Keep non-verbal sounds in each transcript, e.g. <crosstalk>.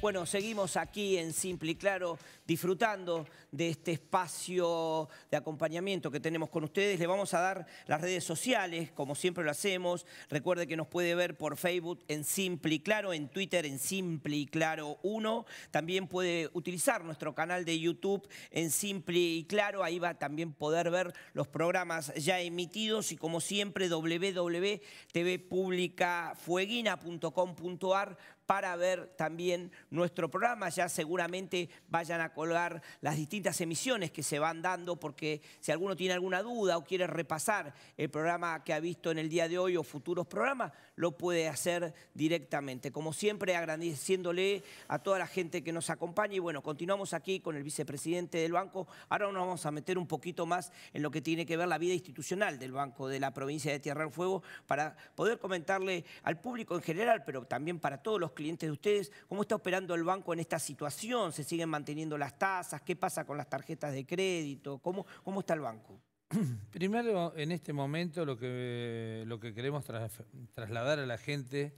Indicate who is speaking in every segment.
Speaker 1: Bueno, seguimos aquí en Simple y Claro disfrutando de este espacio de acompañamiento que tenemos con ustedes. Le vamos a dar las redes sociales, como siempre lo hacemos. Recuerde que nos puede ver por Facebook en Simple y Claro, en Twitter en Simple y Claro 1. También puede utilizar nuestro canal de YouTube en Simple y Claro. Ahí va también poder ver los programas ya emitidos y como siempre www.tvpublicafueguina.com.ar para ver también nuestro programa. Ya seguramente vayan a colgar las distintas emisiones que se van dando, porque si alguno tiene alguna duda o quiere repasar el programa que ha visto en el día de hoy o futuros programas, lo puede hacer directamente. Como siempre, agradeciéndole a toda la gente que nos acompaña. Y bueno, continuamos aquí con el vicepresidente del banco. Ahora nos vamos a meter un poquito más en lo que tiene que ver la vida institucional del Banco de la provincia de Tierra del Fuego para poder comentarle al público en general, pero también para todos los clientes de ustedes, cómo está operando el banco en esta situación, se siguen manteniendo las tasas, qué pasa con las tarjetas de crédito, cómo, cómo está el banco.
Speaker 2: <clears throat> Primero, en este momento lo que, lo que queremos trasladar a la gente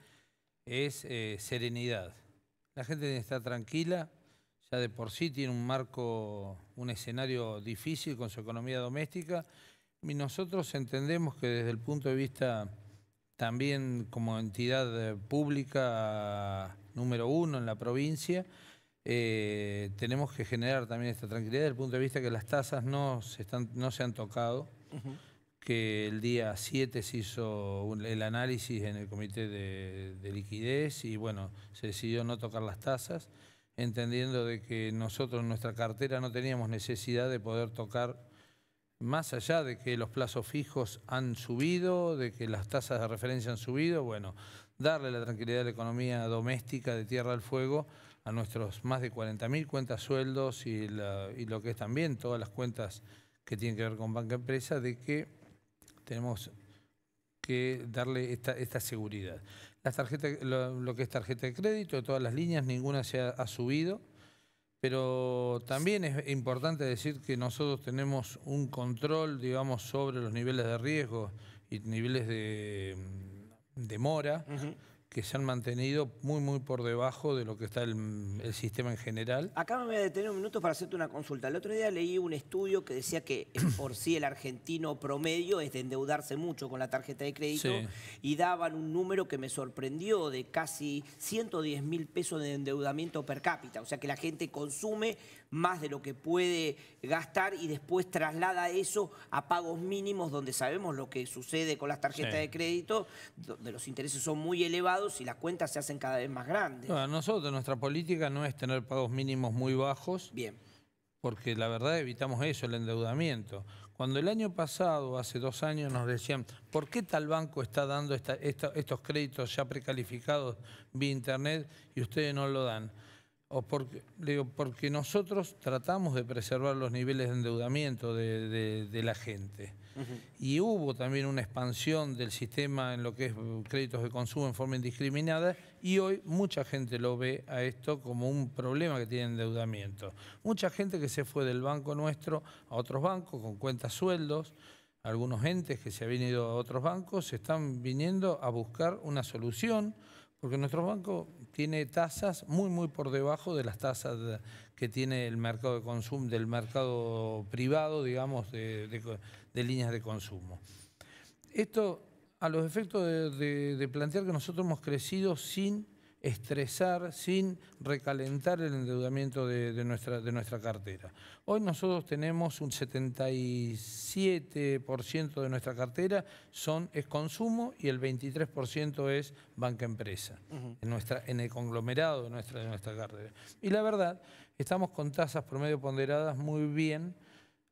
Speaker 2: es eh, serenidad. La gente está tranquila, ya de por sí tiene un marco, un escenario difícil con su economía doméstica y nosotros entendemos que desde el punto de vista también como entidad eh, pública número uno en la provincia, eh, tenemos que generar también esta tranquilidad desde el punto de vista que las tasas no se, están, no se han tocado, que el día 7 se hizo el análisis en el comité de, liquidez y bueno, se decidió no tocar las tasas, entendiendo de que nosotros en nuestra cartera no teníamos necesidad de poder tocar más allá de que los plazos fijos han subido, de que las tasas de referencia han subido, bueno, darle la tranquilidad a la economía doméstica de Tierra del Fuego a nuestros más de 40.000 cuentas sueldos y, lo que es también todas las cuentas que tienen que ver con banca empresa, de que tenemos que darle esta, seguridad. Las tarjetas, lo, que es tarjeta de crédito, de todas las líneas, ninguna se ha subido. Pero también es importante decir que nosotros tenemos un control, digamos, sobre los niveles de riesgo y niveles de, mm, demora que se han mantenido muy, muy por debajo de lo que está el, sistema en general.
Speaker 1: Acá me voy a detener un minuto para hacerte una consulta. El otro día leí un estudio que decía que eh, <clears throat> por sí el argentino promedio es de endeudarse mucho con la tarjeta de crédito y daban un número que me sorprendió de casi 110 mil pesos de endeudamiento per cápita. O sea que la gente consume más de lo que puede gastar y después traslada eso a pagos mínimos donde sabemos lo que sucede con las tarjetas de crédito, donde los intereses son muy elevados y las cuentas se hacen cada vez más grandes.
Speaker 2: a nosotros, nuestra política no es tener pagos mínimos muy bajos. Bien. Porque la verdad evitamos eso, el endeudamiento. Cuando el año pasado, hace dos años, nos decían, ¿por qué tal banco está dando estos créditos ya precalificados vía Internet y ustedes no lo dan? o porque, porque nosotros tratamos de preservar los niveles de endeudamiento de, la gente. Y hubo también una expansión del sistema en lo que es créditos de consumo en forma indiscriminada y hoy mucha gente lo ve a esto como un problema que tiene endeudamiento. Mucha gente que se fue del banco nuestro a otros bancos con cuentas sueldos, algunos entes que se habían ido a otros bancos, se están viniendo a buscar una solución porque nuestro banco tiene tasas muy, muy por debajo de las tasas que tiene el mercado de consumo, del mercado privado, digamos, de, líneas de consumo. Esto a los efectos de plantear que nosotros hemos crecido sin estresar, sin recalentar el endeudamiento de, nuestra, de nuestra cartera. Hoy nosotros tenemos un 77% de nuestra cartera son, es consumo y el 23% es banca empresa, en, nuestra, en el conglomerado de nuestra, de nuestra cartera. Y la verdad, estamos con tasas promedio ponderadas muy bien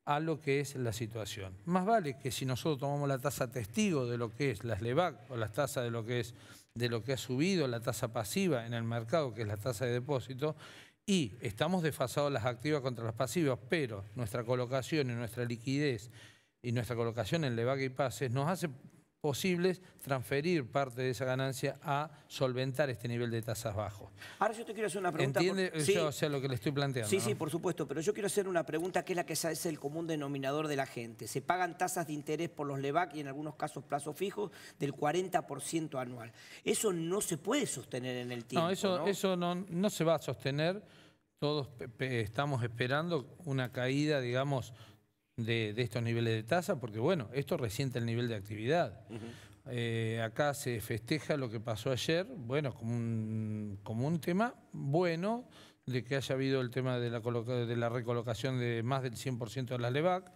Speaker 2: a lo que es la situación. Más vale que si nosotros tomamos la tasa testigo de lo que es las LEVAC o las tasas de lo que es de lo que ha subido la tasa pasiva en el mercado, que es la tasa de depósito, y estamos desfasados las activas contra las pasivas, pero nuestra colocación y nuestra liquidez y nuestra colocación en Levaca y Pases nos hace posibles transferir parte de esa ganancia a solventar este nivel de tasas bajos.
Speaker 1: Ahora yo te quiero hacer una pregunta. ¿Entiende o sea,
Speaker 2: lo que le estoy planteando? Sí, sí, por
Speaker 1: supuesto, pero yo quiero hacer una pregunta que es la que es el común denominador de la gente. Se pagan tasas de interés por los LEVAC y en algunos casos plazos fijos del 40% anual. Eso no se puede sostener en el tiempo, No, eso eso
Speaker 2: no, no se va a sostener. Todos estamos esperando una caída, digamos, de, estos niveles de tasa, porque bueno, esto resiente el nivel de actividad. Eh, acá se festeja lo que pasó ayer, bueno, como un, como un tema bueno de que haya habido el tema de la, de la recolocación de más del 100% de la LEVAC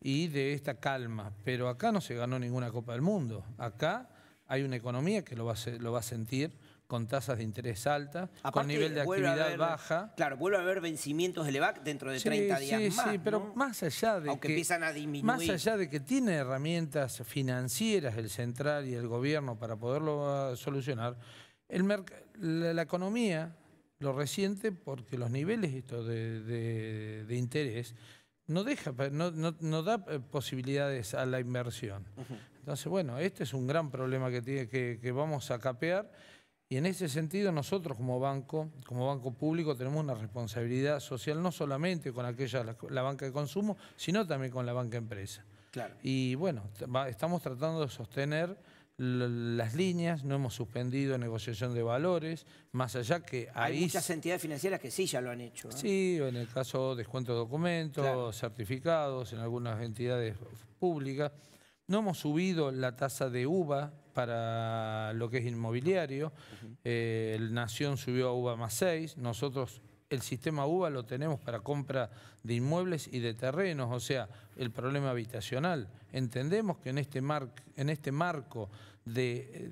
Speaker 2: y de esta calma. Pero acá no se ganó ninguna Copa del Mundo. Acá hay una economía que lo
Speaker 1: lo va a sentir con tasas de interés altas, con nivel de actividad baja. Claro, vuelve a haber vencimientos del dentro de 30 días sí, más. Sí, pero más allá de que, empiezan Más allá
Speaker 2: de que tiene herramientas financieras el central y el gobierno para poderlo ah, solucionar, el la, economía lo resiente porque los niveles de, interés no deja, no, da eh, posibilidades a la inversión. Entonces, bueno, este es un gran problema que, tiene, que, que vamos a capear. Y en ese sentido nosotros como banco, como banco público, tenemos una responsabilidad social no solamente con aquella la, banca de consumo, sino también con la banca empresa. Claro. Y bueno, estamos tratando de sostener las líneas, no hemos suspendido negociación de valores, más allá que Hay muchas
Speaker 1: entidades financieras que sí ya lo han hecho. ¿eh? Sí,
Speaker 2: en el caso de descuento de documentos, certificados, en algunas entidades públicas. No hemos subido la tasa de UVA para lo que es inmobiliario. Eh, el Nación subió a uva más 6. Nosotros el sistema uva lo tenemos para compra de inmuebles y de terrenos, o sea, el problema habitacional. Entendemos que en este, en este marco de,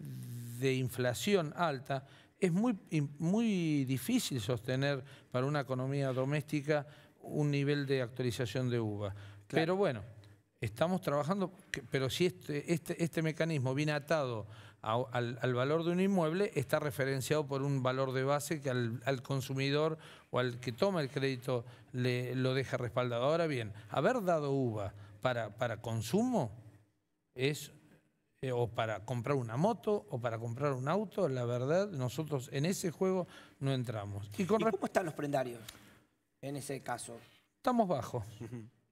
Speaker 2: inflación alta es muy, muy difícil sostener para una economía doméstica un nivel de actualización de uva. Pero bueno, estamos trabajando, pero si este, este, este mecanismo viene atado al, valor de un inmueble, está referenciado por un valor de base que al, consumidor o al que toma el crédito le, lo deja respaldado. Ahora bien, haber dado uva para, para consumo es eh, o para comprar una moto o para comprar un auto, la verdad, nosotros en ese juego no entramos.
Speaker 1: ¿Y cómo están los prendarios en ese caso?
Speaker 2: Estamos bajos.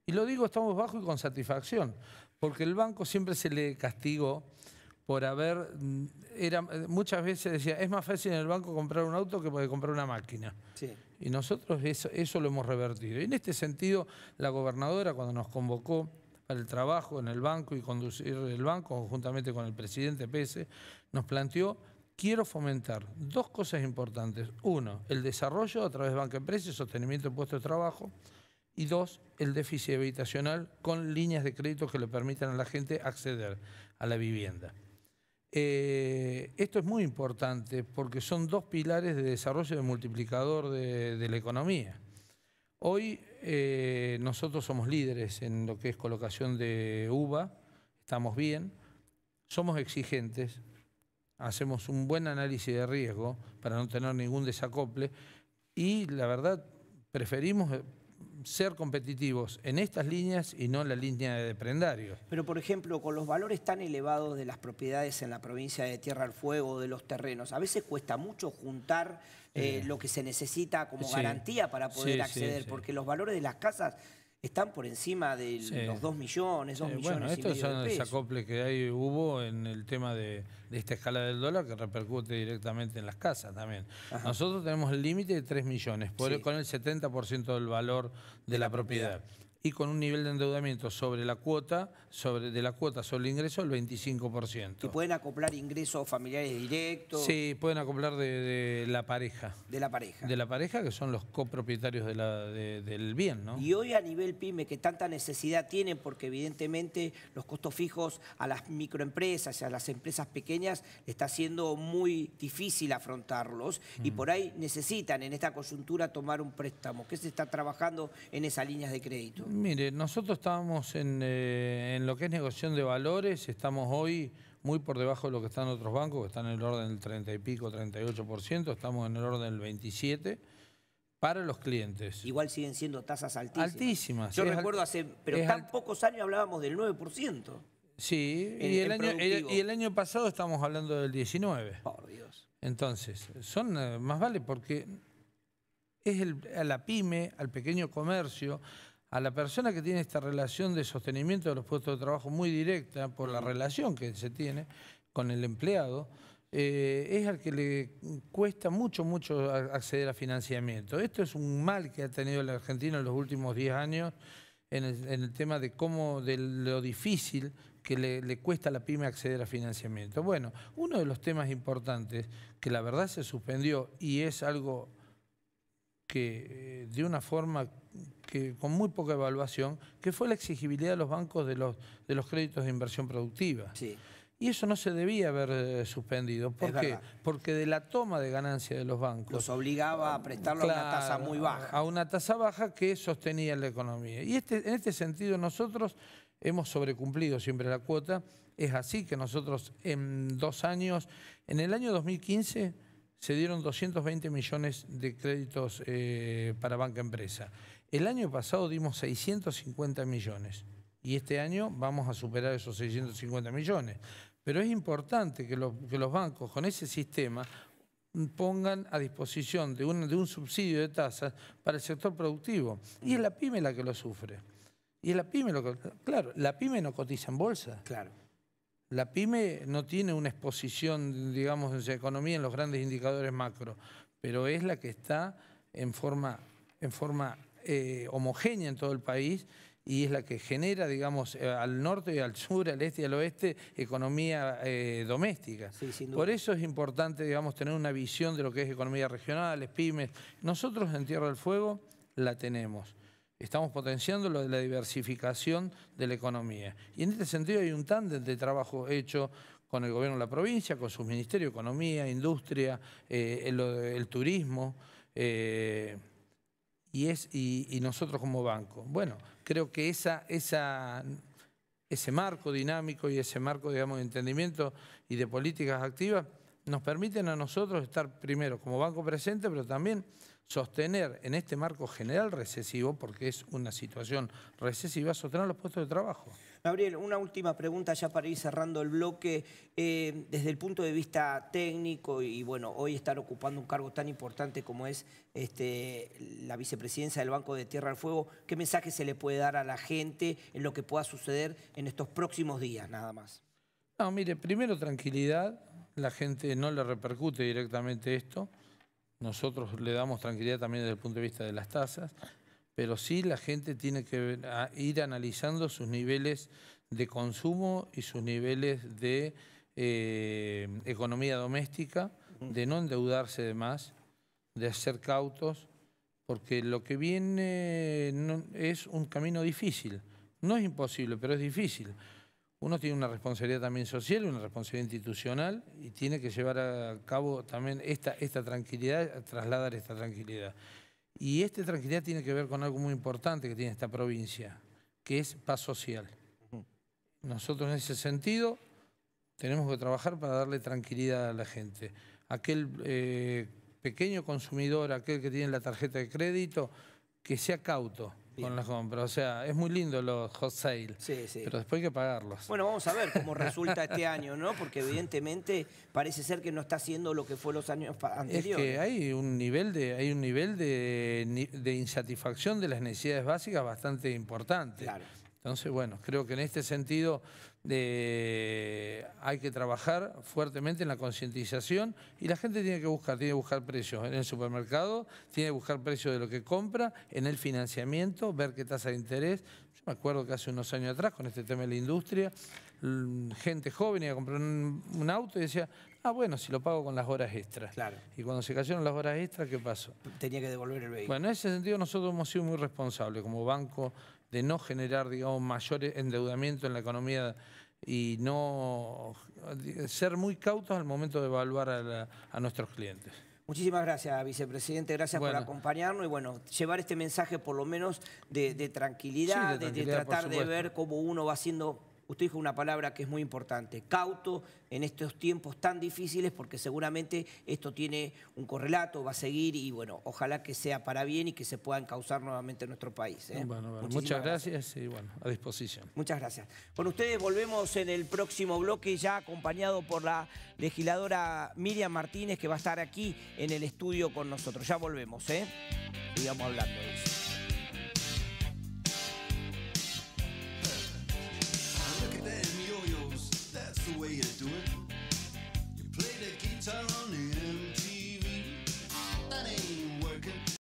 Speaker 2: Y lo digo, estamos bajo y con satisfacción, porque el banco siempre se le castigó por haber, mm, era, muchas veces decía, es más fácil en el banco comprar un auto que comprar una máquina. Y nosotros eso, lo hemos revertido. Y en este sentido, la gobernadora cuando nos convocó para el trabajo en el banco y conducir el banco, conjuntamente con el presidente Pese, nos planteó, quiero fomentar dos cosas importantes. Uno, el desarrollo a través de banca empresa y sostenimiento de puestos de trabajo y dos, el déficit habitacional con líneas de crédito que le permitan a la gente acceder a la vivienda. Eh, esto es muy importante porque son dos pilares de desarrollo de multiplicador de, la economía. Hoy eh, nosotros somos líderes en lo que es colocación de uva, estamos bien, somos exigentes, hacemos un buen análisis de riesgo para no tener ningún desacople y la verdad preferimos ser competitivos en estas líneas y no en la línea de prendarios.
Speaker 1: Pero, por ejemplo, con los valores tan elevados de las propiedades en la provincia de Tierra al Fuego, de los terrenos, a veces cuesta mucho juntar eh, lo que se necesita como garantía para poder acceder, porque los valores de las casas están por encima de los 2 millones, 2 millones bueno, estos y medio son de pesos.
Speaker 2: que hay, hubo en el tema de, esta escala del dólar que repercute directamente en las casas también. Nosotros tenemos el límite de 3 millones, con el 70% del valor de, la, propiedad y con un nivel de endeudamiento sobre la cuota, sobre, de la cuota sobre el ingreso el 25%.
Speaker 1: ¿Y pueden acoplar ingresos familiares directos? Sí,
Speaker 2: pueden acoplar de, la pareja. De la pareja. De la pareja, que son los copropietarios de del bien, ¿no? Y
Speaker 1: hoy a nivel PYME, que tanta necesidad tienen, porque evidentemente los costos fijos a las microempresas y a las empresas pequeñas le está siendo muy difícil afrontarlos y mm. por ahí necesitan en esta coyuntura tomar un préstamo. ¿Qué se está trabajando en esas líneas de crédito?
Speaker 2: mire, nosotros estábamos eh, en, lo que es negociación de valores, estamos hoy muy por debajo de lo que están otros bancos, que están en el orden del 30 y pico, 38%, estamos en el orden del 27% para los
Speaker 1: clientes. Igual siguen siendo tasas altísimas. Altísimas. Yo recuerdo hace, pero tan pocos años hablábamos del 9%. Sí, eh, y, el año, pasado estamos hablando
Speaker 2: del 19. Por Dios. Entonces, son eh, más vale porque es el, a la pyme, al pequeño comercio, a la persona que tiene esta relación de sostenimiento de los puestos de trabajo muy directa por la relación que se tiene con el empleado, eh, es al que le cuesta mucho, mucho acceder a financiamiento. Esto es un mal que ha tenido la Argentina en los últimos 10 años en el, tema de cómo, de lo difícil que le, le, cuesta a la pyme acceder a financiamiento. Bueno, uno de los temas importantes que la verdad se suspendió y es algo que eh, de una forma con muy poca evaluación, que fue la exigibilidad de los bancos de los, de los créditos de inversión productiva. Y eso no se debía haber eh, suspendido. ¿Por qué? Porque de la toma de ganancia de los bancos...
Speaker 1: Los obligaba a prestarlo a una tasa muy baja.
Speaker 2: A una tasa baja que sostenía la economía. Y este, en este sentido nosotros hemos sobrecumplido siempre la cuota. Es así que nosotros en dos años, en el año 2015 se dieron 220 millones de créditos eh, para banca empresa. El año pasado dimos 650 millones y este año vamos a superar esos 650 millones. Pero es importante que, los bancos con ese sistema pongan a disposición de un, de un subsidio de tasas para el sector productivo. Y es la pyme la que lo sufre. Y es la pyme lo Claro, la pyme no cotiza en bolsa. Claro. La pyme no tiene una exposición, digamos, en su economía en los grandes indicadores macro, pero es la que está en forma, en forma eh, homogénea en todo el país y es la que genera, digamos, eh, al norte, y al sur, al este y al oeste, economía eh, doméstica. Por eso es importante, digamos, tener una visión de lo que es economía regional, pymes. Nosotros en Tierra del Fuego la tenemos. Estamos potenciando lo de la diversificación de la economía. Y en este sentido hay un tándem de trabajo hecho con el gobierno de la provincia, con sus ministerios, economía, industria, eh, el, turismo, eh, y, es, y, nosotros como banco. Bueno, creo que esa, esa, ese marco dinámico y ese marco digamos, de entendimiento y de políticas activas nos permiten a nosotros estar primero como banco presente, pero también sostener en este marco
Speaker 1: general recesivo, porque es una situación recesiva, sostener los puestos de trabajo. Gabriel, una última pregunta ya para ir cerrando el bloque. Eh, desde el punto de vista técnico y bueno, hoy estar ocupando un cargo tan importante como es este, la vicepresidencia del Banco de Tierra del Fuego, ¿qué mensaje se le puede dar a la gente en lo que pueda suceder en estos próximos días nada más? No, mire, primero tranquilidad,
Speaker 2: la gente no le repercute directamente esto. Nosotros le damos tranquilidad también desde el punto de vista de las tasas, pero sí la gente tiene que ir analizando sus niveles de consumo y sus niveles de eh, economía doméstica, de no endeudarse de más, de ser cautos, porque lo que viene es un camino difícil. No es imposible, pero es difícil uno tiene una responsabilidad también social y una responsabilidad institucional y tiene que llevar a cabo también esta, tranquilidad, trasladar esta tranquilidad. Y esta tranquilidad tiene que ver con algo muy importante que tiene esta provincia, que es paz social. Nosotros en ese sentido tenemos que trabajar para darle tranquilidad a la gente. Aquel eh, pequeño consumidor, aquel que tiene la tarjeta de crédito, que sea cauto, con las compras. O sea, es muy lindo los hot sale, pero después hay que pagarlos.
Speaker 1: Bueno, vamos a ver cómo resulta este <laughs> año, ¿no? Porque evidentemente parece ser que no está haciendo lo que fue los años anteriores. Es que
Speaker 2: hay un nivel de hay un nivel de, de insatisfacción de las necesidades básicas bastante importante. Claro. Entonces, bueno, creo que en este sentido eh, hay que trabajar fuertemente en la concientización y la gente tiene que buscar, tiene que buscar precios en el supermercado, tiene que buscar precios de lo que compra, en el financiamiento, ver qué tasa de interés. Yo me acuerdo que hace unos años atrás, con este tema de la industria, mm, gente joven iba a comprar un, auto y decía, ah, bueno, si lo pago con las horas extras. Claro. Y cuando se cayeron las horas extras, ¿qué pasó? Tenía que devolver el vehículo. Bueno, en ese sentido nosotros hemos sido muy responsables como banco de no generar, digamos, mayor endeudamiento en la economía y no ser muy cautos al momento de evaluar a, nuestros clientes.
Speaker 1: Muchísimas gracias, vicepresidente. Gracias por acompañarnos y bueno, llevar este mensaje por lo menos de, tranquilidad, de, tratar de ver cómo uno va haciendo usted dijo una palabra que es muy importante, cauto en estos tiempos tan difíciles, porque seguramente esto tiene un correlato, va a seguir y bueno, ojalá que sea para bien y que se pueda encauzar nuevamente en nuestro país. ¿eh? muchas
Speaker 2: gracias, y bueno, a disposición.
Speaker 1: Muchas gracias. Con ustedes volvemos en el próximo bloque, ya acompañado por la legisladora Miriam Martínez, que va a estar aquí en el estudio con nosotros. Ya volvemos, ¿eh? Sigamos hablando de eso. You play the guitar